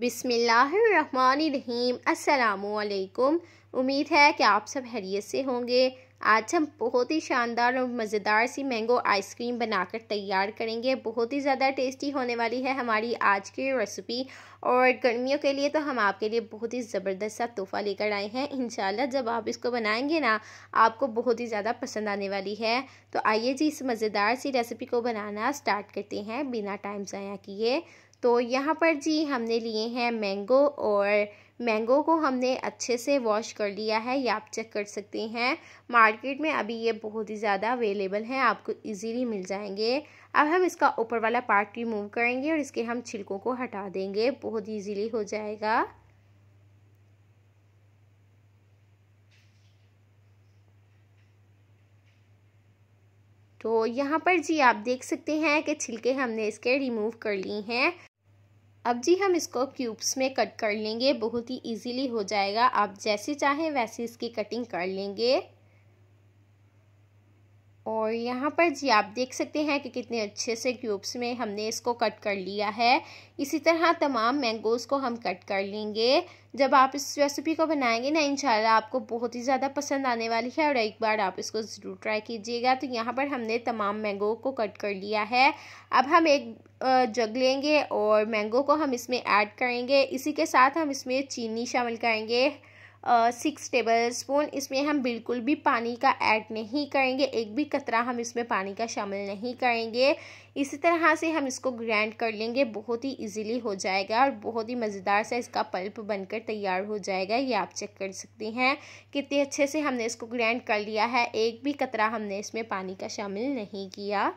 बिसमीम असलकुम उम्मीद है कि आप सब हैरियत से होंगे आज हम बहुत ही शानदार और मज़ेदार सी मैंगो आइसक्रीम बनाकर तैयार करेंगे बहुत ही ज़्यादा टेस्टी होने वाली है हमारी आज की रेसिपी और गर्मियों के लिए तो हम आपके लिए बहुत ही ज़बरदस्त सा तोहफ़ा लेकर आए हैं इन जब आप इसको बनाएंगे ना आपको बहुत ही ज़्यादा पसंद आने वाली है तो आइए जी इस मज़ेदार सी रेसिपी को बनाना स्टार्ट करते हैं बिना टाइम ज़ाया किए तो यहाँ पर जी हमने लिए हैं मैंगो और मैंगो को हमने अच्छे से वॉश कर लिया है ये आप चेक कर सकते हैं मार्केट में अभी ये बहुत ही ज़्यादा अवेलेबल हैं आपको इजीली मिल जाएंगे अब हम इसका ऊपर वाला पार्ट रिमूव करेंगे और इसके हम छिलकों को हटा देंगे बहुत इजीली हो जाएगा तो यहाँ पर जी आप देख सकते हैं कि छिलके हमने इसके रिमूव कर लिए हैं अब जी हम इसको क्यूब्स में कट कर लेंगे बहुत ही इजीली हो जाएगा आप जैसे चाहें वैसे इसकी कटिंग कर लेंगे और यहाँ पर जी आप देख सकते हैं कि कितने अच्छे से क्यूब्स में हमने इसको कट कर लिया है इसी तरह तमाम मैंगोज़ को हम कट कर लेंगे जब आप इस रेसिपी को बनाएंगे ना इंशाल्लाह आपको बहुत ही ज़्यादा पसंद आने वाली है और एक बार आप इसको ज़रूर ट्राई कीजिएगा तो यहाँ पर हमने तमाम मैंगो को कट कर लिया है अब हम एक जग लेंगे और मैंगो को हम इसमें ऐड करेंगे इसी के साथ हम इसमें चीनी शामिल करेंगे सिक्स टेबल स्पून इसमें हम बिल्कुल भी पानी का ऐड नहीं करेंगे एक भी कतरा हम इसमें पानी का शामिल नहीं करेंगे इसी तरह से हम इसको ग्राइंड कर लेंगे बहुत ही इजीली हो जाएगा और बहुत ही मज़ेदार सा इसका पल्प बनकर तैयार हो जाएगा ये आप चेक कर सकती हैं कितने अच्छे से हमने इसको ग्राइंड कर लिया है एक भी कतरा हमने इसमें पानी का शामिल नहीं किया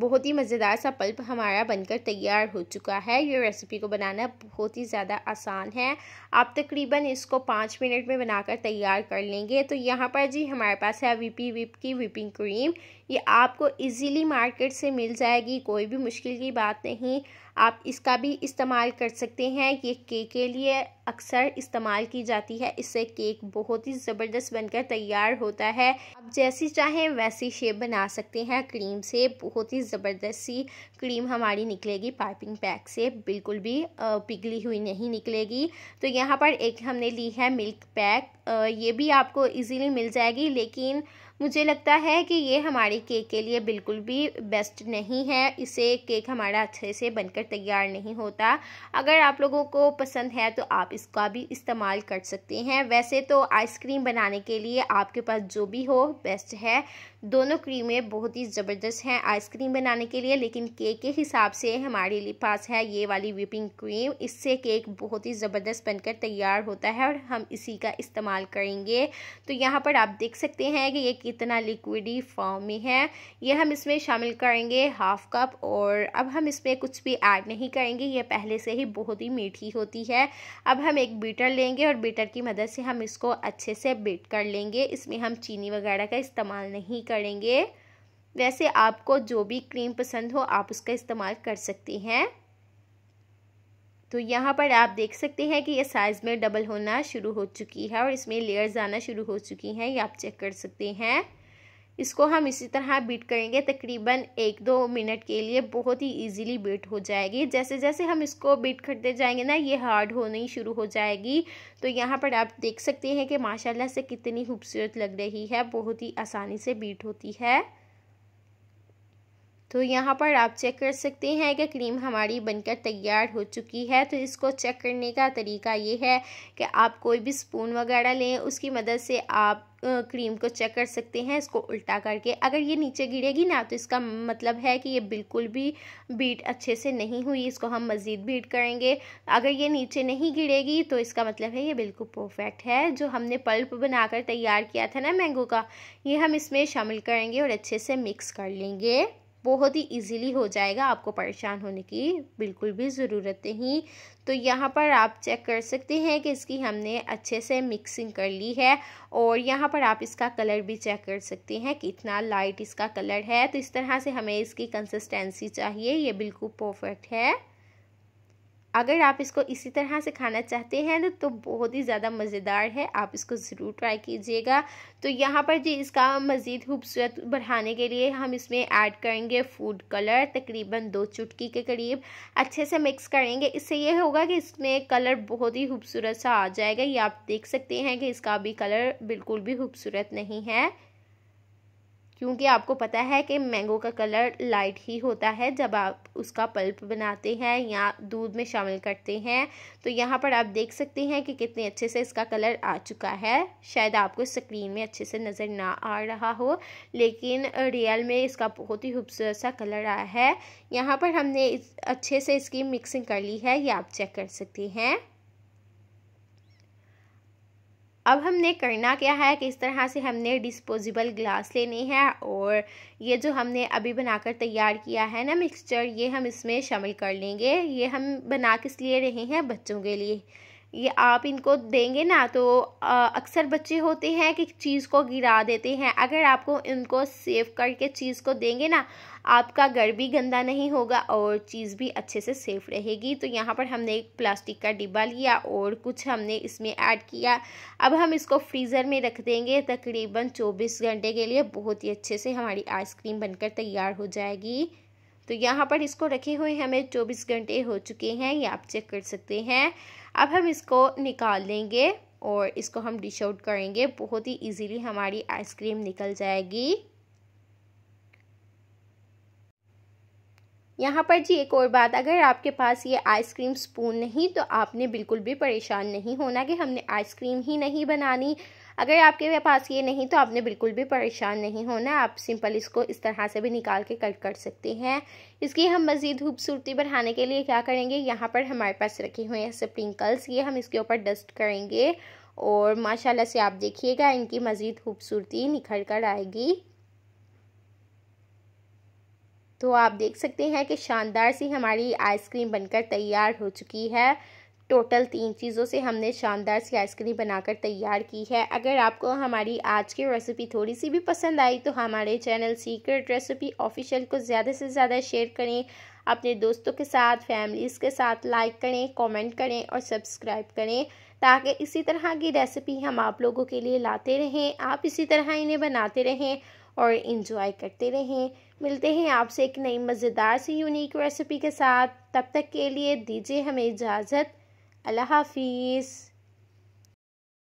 बहुत ही मज़ेदार सा पल्प हमारा बनकर तैयार हो चुका है ये रेसिपी को बनाना बहुत ही ज़्यादा आसान है आप तकरीबन इसको पाँच मिनट में बनाकर तैयार कर लेंगे तो यहाँ पर जी हमारे पास है वीपी विप की विपिंग क्रीम ये आपको इजीली मार्केट से मिल जाएगी कोई भी मुश्किल की बात नहीं आप इसका भी इस्तेमाल कर सकते हैं ये केक के लिए अक्सर इस्तेमाल की जाती है इससे केक बहुत ही ज़बरदस्त बनकर तैयार होता है आप जैसी चाहें वैसी शेप बना सकते हैं क्रीम से बहुत ही ज़बरदस्त सी क्रीम हमारी निकलेगी पाइपिंग पैक से बिल्कुल भी पिघली हुई नहीं निकलेगी तो यहाँ पर एक हमने ली है मिल्क पैक ये भी आपको ईजीली मिल जाएगी लेकिन मुझे लगता है कि ये हमारे केक के लिए बिल्कुल भी बेस्ट नहीं है इसे केक हमारा अच्छे से बनकर तैयार नहीं होता अगर आप लोगों को पसंद है तो आप इसका भी इस्तेमाल कर सकते हैं वैसे तो आइसक्रीम बनाने के लिए आपके पास जो भी हो बेस्ट है दोनों क्रीमें बहुत ही ज़बरदस्त हैं आइसक्रीम बनाने के लिए लेकिन केक के हिसाब से हमारे लिए पास है ये वाली विपिंग क्रीम इससे केक बहुत ही ज़बरदस्त बनकर तैयार होता है और हम इसी का इस्तेमाल करेंगे तो यहाँ पर आप देख सकते हैं कि ये कितना लिक्विडी फॉर्म में है यह हम इसमें शामिल करेंगे हाफ कप और अब हम इसमें कुछ भी ऐड नहीं करेंगे यह पहले से ही बहुत ही मीठी होती है अब हम एक बीटर लेंगे और बीटर की मदद से हम इसको अच्छे से बीट कर लेंगे इसमें हम चीनी वगैरह का इस्तेमाल नहीं करेंगे वैसे आपको जो भी क्रीम पसंद हो आप उसका इस्तेमाल कर सकती हैं तो यहाँ पर आप देख सकते हैं कि ये साइज़ में डबल होना शुरू हो चुकी है और इसमें लेयर्स आना शुरू हो चुकी हैं ये आप चेक कर सकते हैं इसको हम इसी तरह बीट करेंगे तकरीबन एक दो मिनट के लिए बहुत ही इजीली बीट हो जाएगी जैसे जैसे हम इसको बीट करते जाएंगे ना ये हार्ड होनी शुरू हो जाएगी तो यहाँ पर आप देख सकते हैं कि माशाल्लाह से कितनी खूबसूरत लग रही है बहुत ही आसानी से बीट होती है तो यहाँ पर आप चेक कर सकते हैं कि क्रीम हमारी बनकर तैयार हो चुकी है तो इसको चेक करने का तरीका ये है कि आप कोई भी स्पून वगैरह लें उसकी मदद से आप क्रीम को चेक कर सकते हैं इसको उल्टा करके अगर ये नीचे गिरेगी ना तो इसका मतलब है कि ये बिल्कुल भी बीट अच्छे से नहीं हुई इसको हम मज़ीद बीट करेंगे अगर ये नीचे नहीं गिरेगी तो इसका मतलब है ये बिल्कुल परफेक्ट है जो हमने पल्प बनाकर तैयार किया था ना मैंगो का ये हम इसमें शामिल करेंगे और अच्छे से मिक्स कर लेंगे बहुत ही इजीली हो जाएगा आपको परेशान होने की बिल्कुल भी ज़रूरत नहीं तो यहाँ पर आप चेक कर सकते हैं कि इसकी हमने अच्छे से मिक्सिंग कर ली है और यहाँ पर आप इसका कलर भी चेक कर सकते हैं कितना लाइट इसका कलर है तो इस तरह से हमें इसकी कंसिस्टेंसी चाहिए ये बिल्कुल परफेक्ट है अगर आप इसको इसी तरह से खाना चाहते हैं तो बहुत ही ज़्यादा मज़ेदार है आप इसको ज़रूर ट्राई कीजिएगा तो यहाँ पर जी इसका मज़ीद खूबसूरत बढ़ाने के लिए हम इसमें ऐड करेंगे फूड कलर तकरीबन दो चुटकी के करीब अच्छे से मिक्स करेंगे इससे ये होगा कि इसमें कलर बहुत ही खूबसूरत सा आ जाएगा ये आप देख सकते हैं कि इसका भी कलर बिल्कुल भी खूबसूरत नहीं है क्योंकि आपको पता है कि मैंगो का कलर लाइट ही होता है जब आप उसका पल्प बनाते हैं या दूध में शामिल करते हैं तो यहाँ पर आप देख सकते हैं कि कितने अच्छे से इसका कलर आ चुका है शायद आपको स्क्रीन में अच्छे से नज़र ना आ रहा हो लेकिन रियल में इसका बहुत ही खूबसूरत सा कलर आया है यहाँ पर हमने अच्छे से इसकी मिक्सिंग कर ली है ये आप चेक कर सकते हैं अब हमने करना क्या है कि इस तरह से हमने डिस्पोजेबल ग्लास लेनी है और ये जो हमने अभी बनाकर तैयार किया है ना मिक्सचर ये हम इसमें शामिल कर लेंगे ये हम बना किस लिए रहे हैं बच्चों के लिए ये आप इनको देंगे ना तो अक्सर बच्चे होते हैं कि चीज़ को गिरा देते हैं अगर आपको इनको सेव करके चीज़ को देंगे ना आपका घर भी गंदा नहीं होगा और चीज़ भी अच्छे से सेफ रहेगी तो यहाँ पर हमने एक प्लास्टिक का डिब्बा लिया और कुछ हमने इसमें ऐड किया अब हम इसको फ्रीज़र में रख देंगे तकरीबन चौबीस घंटे के लिए बहुत ही अच्छे से हमारी आइसक्रीम बनकर तैयार हो जाएगी तो यहाँ पर इसको रखे हुए हमें चौबीस घंटे हो चुके हैं ये आप चेक कर सकते हैं अब हम इसको निकाल लेंगे और इसको हम डिश आउट करेंगे बहुत ही इजीली हमारी आइसक्रीम निकल जाएगी यहाँ पर जी एक और बात अगर आपके पास ये आइसक्रीम स्पून नहीं तो आपने बिल्कुल भी परेशान नहीं होना कि हमने आइसक्रीम ही नहीं बनानी अगर आपके पास ये नहीं तो आपने बिल्कुल भी परेशान नहीं होना आप सिंपल इसको इस तरह से भी निकाल के कट कर सकते हैं इसकी हम मज़ीद खूबसूरती बढ़ाने के लिए क्या करेंगे यहाँ पर हमारे पास रखे हुए हैं स्प्रिंकल्स ये हम इसके ऊपर डस्ट करेंगे और माशाल्लाह से आप देखिएगा इनकी मज़ीद खूबसूरती निखर कर आएगी तो आप देख सकते हैं कि शानदार सी हमारी आइसक्रीम बनकर तैयार हो चुकी है टोटल तीन चीज़ों से हमने शानदार सी आइसक्रीम बनाकर तैयार की है अगर आपको हमारी आज की रेसिपी थोड़ी सी भी पसंद आई तो हमारे चैनल सीक्रेट रेसिपी ऑफिशियल को ज़्यादा से ज़्यादा शेयर करें अपने दोस्तों के साथ फैमिलीज़ के साथ लाइक करें कमेंट करें और सब्सक्राइब करें ताकि इसी तरह की रेसिपी हम आप लोगों के लिए लाते रहें आप इसी तरह इन्हें बनाते रहें और इन्जॉय करते रहें मिलते हैं आपसे एक नई मज़ेदार सी यूनिक रेसिपी के साथ तब तक के लिए दीजिए हमें इजाज़त الله حافظ